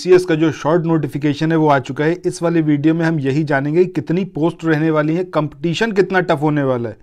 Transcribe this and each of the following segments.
सी का जो short notification है वो आ चुका है इस वाले वीडियो में हम यही जानेंगे कितनी पोस्ट रहने वाली है कंपटीशन कितना टफ होने वाला है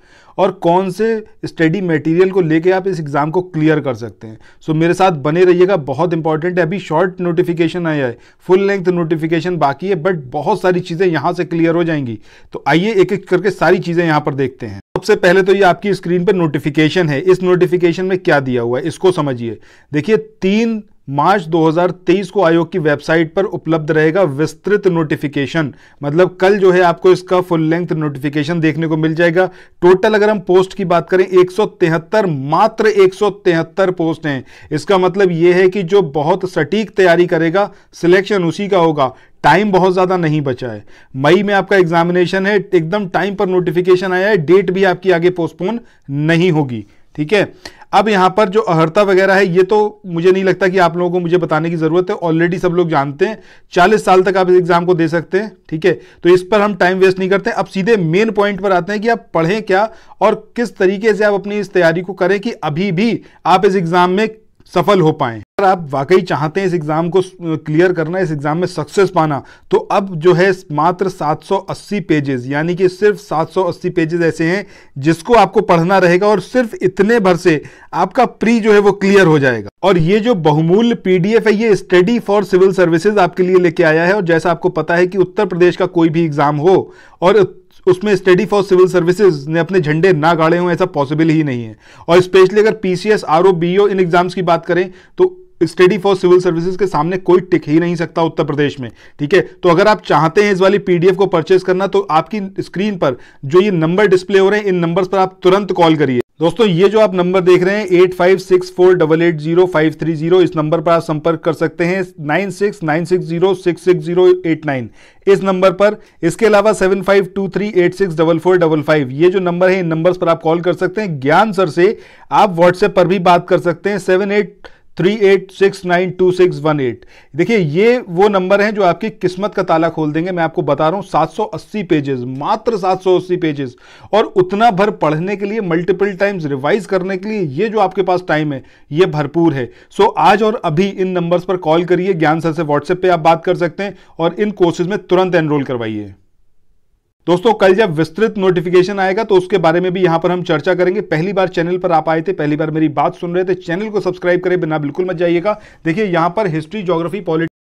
और कौन से स्टडी मटेरियल को लेके आप इस एग्ज़ाम को क्लियर कर सकते हैं सो so, मेरे साथ बने रहिएगा बहुत इंपॉर्टेंट है अभी शॉर्ट नोटिफिकेशन आया है फुल लेंथ नोटिफिकेशन बाकी है बट बहुत सारी चीज़ें यहाँ से क्लियर हो जाएंगी तो आइए एक एक करके सारी चीज़ें यहाँ पर देखते हैं सबसे पहले तो ये आपकी स्क्रीन पर नोटिफिकेशन है इस नोटिफिकेशन में क्या दिया हुआ है इसको समझिए देखिए तीन मार्च 2023 को आयोग की वेबसाइट पर उपलब्ध रहेगा विस्तृत नोटिफिकेशन मतलब कल जो है आपको इसका फुल लेंथ नोटिफिकेशन देखने को मिल जाएगा टोटल अगर हम पोस्ट की बात करें 173 मात्र 173 पोस्ट हैं इसका मतलब यह है कि जो बहुत सटीक तैयारी करेगा सिलेक्शन उसी का होगा टाइम बहुत ज़्यादा नहीं बचा है मई में आपका एग्जामिनेशन है एकदम टाइम पर नोटिफिकेशन आया है डेट भी आपकी आगे पोस्टपोन नहीं होगी ठीक है अब यहाँ पर जो अहर्ता वगैरह है ये तो मुझे नहीं लगता कि आप लोगों को मुझे बताने की ज़रूरत है ऑलरेडी सब लोग जानते हैं चालीस साल तक आप इस एग्ज़ाम को दे सकते हैं ठीक है तो इस पर हम टाइम वेस्ट नहीं करते अब सीधे मेन पॉइंट पर आते हैं कि आप पढ़ें क्या और किस तरीके से आप अपनी इस तैयारी को करें कि अभी भी आप इस एग्ज़ाम में सफल हो पाए अगर आप वाकई चाहते हैं इस एग्ज़ाम को क्लियर करना इस एग्ज़ाम में सक्सेस पाना तो अब जो है मात्र 780 पेजेस यानी कि सिर्फ 780 पेजेस ऐसे हैं जिसको आपको पढ़ना रहेगा और सिर्फ इतने भर से आपका प्री जो है वो क्लियर हो जाएगा और ये जो बहुमूल्य पीडीएफ है ये स्टडी फॉर सिविल सर्विसेज आपके लिए लेके आया है और जैसा आपको पता है कि उत्तर प्रदेश का कोई भी एग्ज़ाम हो और उसमें स्टडी फॉर सिविल सर्विसेज ने अपने झंडे ना गाड़े हों ऐसा पॉसिबल ही नहीं है और स्पेशली अगर PCS R O B O इन एग्जाम्स की बात करें तो स्टडी फॉर सिविल सर्विसेज के सामने कोई टिक ही नहीं सकता उत्तर प्रदेश में ठीक है तो अगर आप चाहते हैं इस वाली पीडीएफ को परचेज करना तो आपकी स्क्रीन पर जो ये नंबर डिस्प्ले हो रहे हैं इन नंबर्स पर आप तुरंत कॉल करिए दोस्तों ये जो आप नंबर देख रहे हैं eight five six four double eight zero five three zero इस नंबर पर आप संपर्क कर सकते हैं nine six nine six zero six six zero eight nine इस नंबर पर इसके अलावा seven five two three eight six double four double five ये जो नंबर है इन नंबर्स पर आप कॉल कर सकते हैं ज्ञान सर से आप व्हाट्सएप पर भी बात कर सकते हैं seven eight three eight six nine two six one eight देखिए ये वो नंबर हैं जो आपकी किस्मत का ताला खोल देंगे मैं आपको बता रहा हूँ सात सौ अस्सी पेजेस मात्र सात सौ अस्सी पेजेस और उतना भर पढ़ने के लिए मल्टीपल टाइम्स रिवाइज करने के लिए ये जो आपके पास टाइम है ये भरपूर है सो so, आज और अभी इन नंबर्स पर कॉल करिए ज्ञान सर से व्हाट्सएप पर आप बात कर सकते हैं और इन कोर्सेज में तुरंत एनरोल करवाइए दोस्तों कल जब विस्तृत नोटिफिकेशन आएगा तो उसके बारे में भी यहां पर हम चर्चा करेंगे पहली बार चैनल पर आप आए थे पहली बार मेरी बात सुन रहे थे चैनल को सब्सक्राइब करें बिना बिल्कुल मत जाइएगा देखिए यहां पर हिस्ट्री ज्योग्राफी पॉलिटी